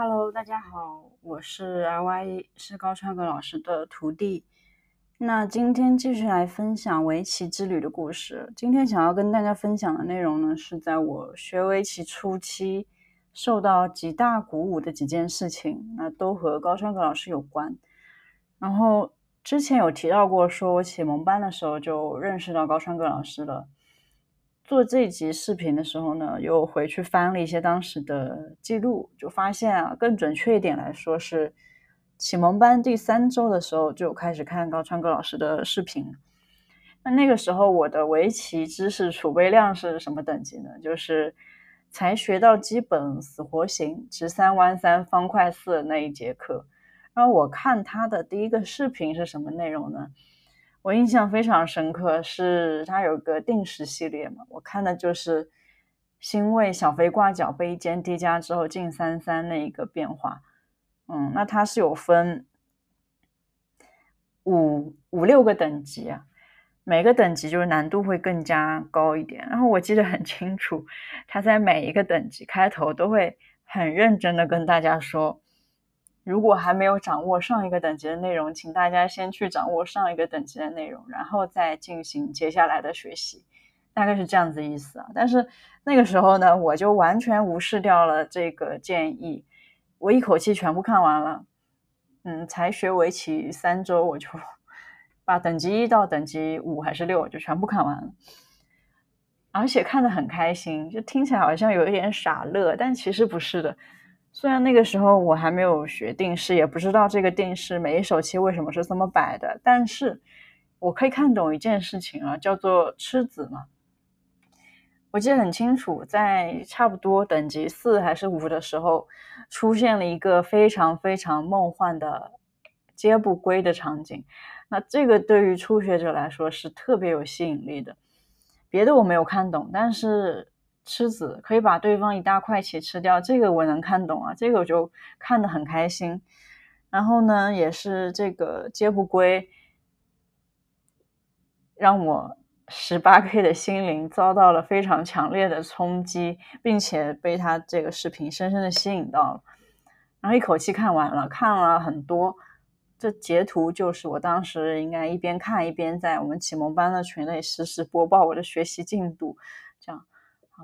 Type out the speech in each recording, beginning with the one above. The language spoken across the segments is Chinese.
Hello，大家好，我是 r Y，是高川格老师的徒弟。那今天继续来分享围棋之旅的故事。今天想要跟大家分享的内容呢，是在我学围棋初期受到极大鼓舞的几件事情，那都和高川格老师有关。然后之前有提到过，说我启蒙班的时候就认识到高川格老师了。做这集视频的时候呢，又回去翻了一些当时的记录，就发现啊，更准确一点来说是启蒙班第三周的时候就开始看高川哥老师的视频。那那个时候我的围棋知识储备量是什么等级呢？就是才学到基本死活型直三弯三方块四那一节课。然后我看他的第一个视频是什么内容呢？我印象非常深刻，是它有个定时系列嘛？我看的就是新味小飞挂脚杯肩低加之后进三三那一个变化。嗯，那它是有分五五六个等级啊，每个等级就是难度会更加高一点。然后我记得很清楚，他在每一个等级开头都会很认真的跟大家说。如果还没有掌握上一个等级的内容，请大家先去掌握上一个等级的内容，然后再进行接下来的学习，大概是这样子意思啊。但是那个时候呢，我就完全无视掉了这个建议，我一口气全部看完了。嗯，才学围棋三周，我就 把等级一到等级五还是六就全部看完了，而且看得很开心，就听起来好像有一点傻乐，但其实不是的。虽然那个时候我还没有学定式，也不知道这个定式每一手棋为什么是这么摆的，但是我可以看懂一件事情啊，叫做吃子嘛。我记得很清楚，在差不多等级四还是五的时候，出现了一个非常非常梦幻的“皆不归”的场景。那这个对于初学者来说是特别有吸引力的。别的我没有看懂，但是。吃子可以把对方一大块棋吃掉，这个我能看懂啊，这个我就看的很开心。然后呢，也是这个《接不归》，让我十八 K 的心灵遭到了非常强烈的冲击，并且被他这个视频深深的吸引到了，然后一口气看完了，看了很多。这截图就是我当时应该一边看一边在我们启蒙班的群内实时播报我的学习进度。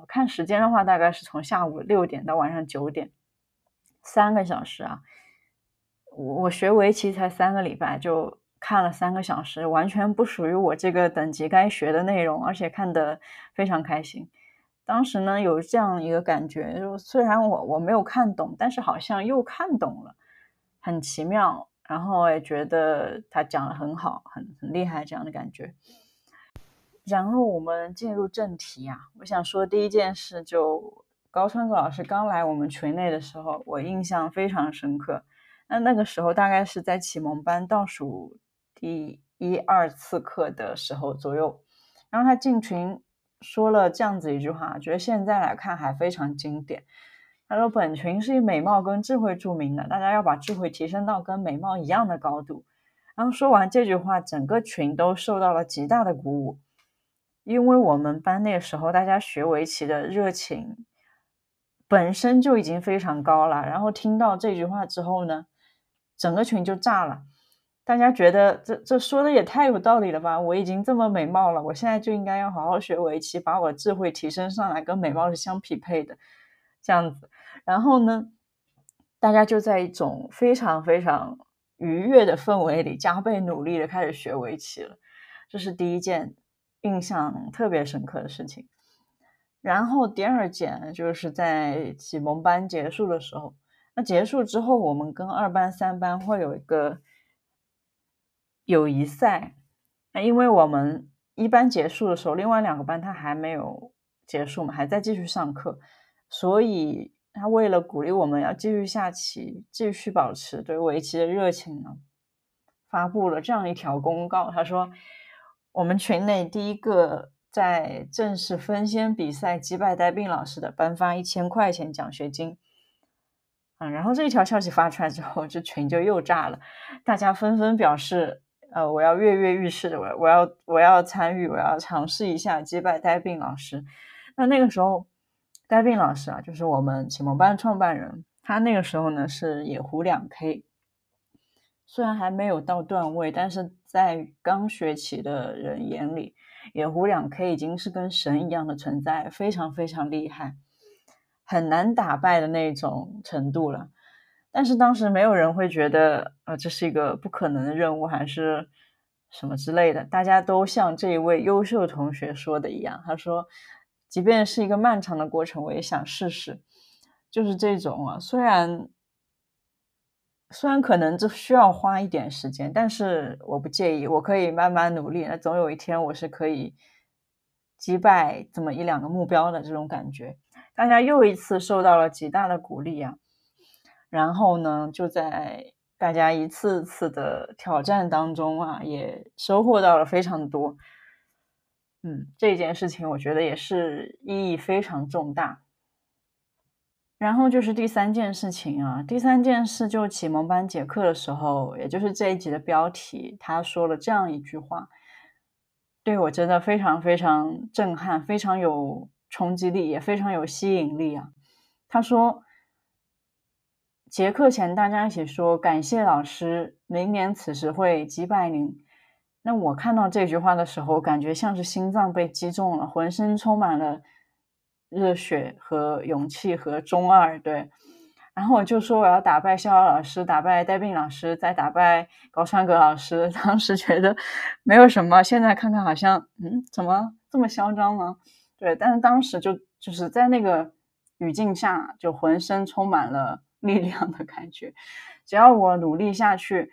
看时间的话，大概是从下午六点到晚上九点，三个小时啊。我我学围棋才三个礼拜，就看了三个小时，完全不属于我这个等级该学的内容，而且看得非常开心。当时呢，有这样一个感觉，就虽然我我没有看懂，但是好像又看懂了，很奇妙。然后也觉得他讲的很好，很很厉害这样的感觉。然后我们进入正题啊！我想说第一件事，就高川哥老师刚来我们群内的时候，我印象非常深刻。那那个时候大概是在启蒙班倒数第一二次课的时候左右，然后他进群说了这样子一句话，觉得现在来看还非常经典。他说：“本群是以美貌跟智慧著名的，大家要把智慧提升到跟美貌一样的高度。”然后说完这句话，整个群都受到了极大的鼓舞。因为我们班那个时候，大家学围棋的热情本身就已经非常高了。然后听到这句话之后呢，整个群就炸了。大家觉得这这说的也太有道理了吧？我已经这么美貌了，我现在就应该要好好学围棋，把我智慧提升上来，跟美貌是相匹配的。这样子，然后呢，大家就在一种非常非常愉悦的氛围里，加倍努力的开始学围棋了。这是第一件。印象特别深刻的事情。然后第二件就是在启蒙班结束的时候，那结束之后，我们跟二班、三班会有一个友谊赛。那因为我们一班结束的时候，另外两个班他还没有结束嘛，还在继续上课，所以他为了鼓励我们要继续下棋，继续保持对围棋的热情呢，发布了这样一条公告，他说。我们群内第一个在正式分先比赛击败呆病老师的，颁发一千块钱奖学金。嗯，然后这一条消息发出来之后，这群就又炸了，大家纷纷表示：“呃，我要跃跃欲试，我我要我要参与，我要尝试一下击败呆病老师。”那那个时候，呆病老师啊，就是我们启蒙班创办人，他那个时候呢是野狐两 K，虽然还没有到段位，但是。在刚学棋的人眼里，野狐两 K 已经是跟神一样的存在，非常非常厉害，很难打败的那种程度了。但是当时没有人会觉得，呃，这是一个不可能的任务，还是什么之类的。大家都像这一位优秀同学说的一样，他说，即便是一个漫长的过程，我也想试试。就是这种啊，虽然。虽然可能就需要花一点时间，但是我不介意，我可以慢慢努力。那总有一天，我是可以击败这么一两个目标的这种感觉。大家又一次受到了极大的鼓励啊！然后呢，就在大家一次次的挑战当中啊，也收获到了非常多。嗯，这件事情我觉得也是意义非常重大。然后就是第三件事情啊，第三件事就是启蒙班结课的时候，也就是这一集的标题，他说了这样一句话，对我真的非常非常震撼，非常有冲击力，也非常有吸引力啊。他说，结课前大家一起说感谢老师，明年此时会击败您。那我看到这句话的时候，感觉像是心脏被击中了，浑身充满了。热血和勇气和中二对，然后我就说我要打败逍遥老师，打败戴斌老师，再打败高山格老师。当时觉得没有什么，现在看看好像嗯，怎么这么嚣张呢？对，但是当时就就是在那个语境下，就浑身充满了 力量的感觉。只要我努力下去，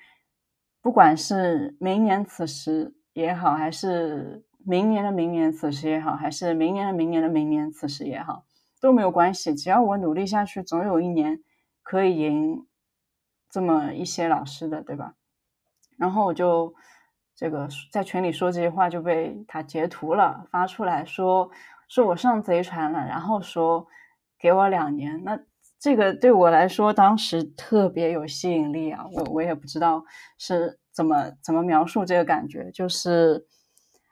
不管是明年此时也好，还是。明年的明年此时也好，还是明年的明年的明年此时也好，都没有关系。只要我努力下去，总有一年可以赢这么一些老师的，对吧？然后我就这个在群里说这些话，就被他截图了，发出来说说我上贼船了，然后说给我两年。那这个对我来说，当时特别有吸引力啊！我我也不知道是怎么怎么描述这个感觉，就是。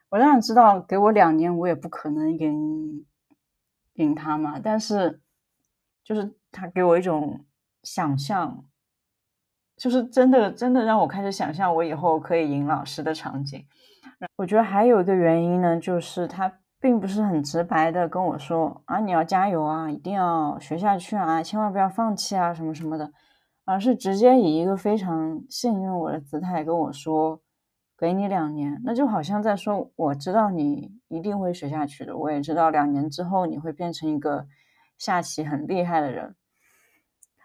我当然知道，给我两年我也不可能赢，赢他嘛。但是，就是他给我一种想象，就是真的真的让我开始想象我以后可以赢老师的场景。我觉得还有一个原因呢，就是他并不是很直白的跟我说啊，你要加油啊，一定要学下去啊，千万不要放弃啊，什么什么的，而是直接以一个非常信任我的姿态跟我说。给你两年，那就好像在说，我知道你一定会学下去的。我也知道，两年之后你会变成一个下棋很厉害的人，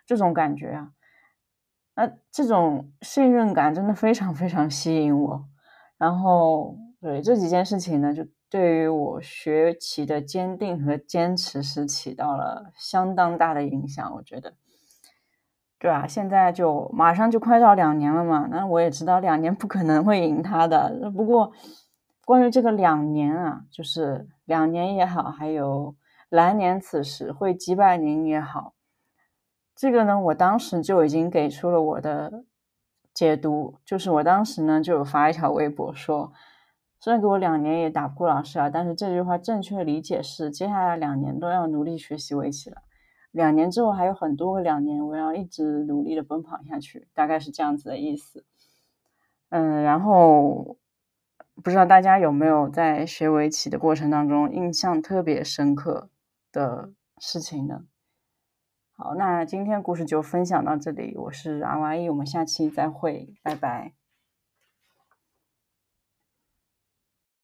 这种感觉啊，那这种信任感真的非常非常吸引我。然后，对这几件事情呢，就对于我学棋的坚定和坚持是起到了相当大的影响，我觉得。对吧？现在就马上就快到两年了嘛。那我也知道两年不可能会赢他的。不过关于这个两年啊，就是两年也好，还有来年此时会击败您也好，这个呢，我当时就已经给出了我的解读。就是我当时呢就有发一条微博说：“虽然给我两年也打不过老师啊，但是这句话正确理解是接下来两年都要努力学习围棋了。”两年之后还有很多个两年，我要一直努力的奔跑下去，大概是这样子的意思。嗯，然后不知道大家有没有在学围棋的过程当中印象特别深刻的事情呢？好，那今天故事就分享到这里，我是阿瓦伊，我们下期再会，拜拜。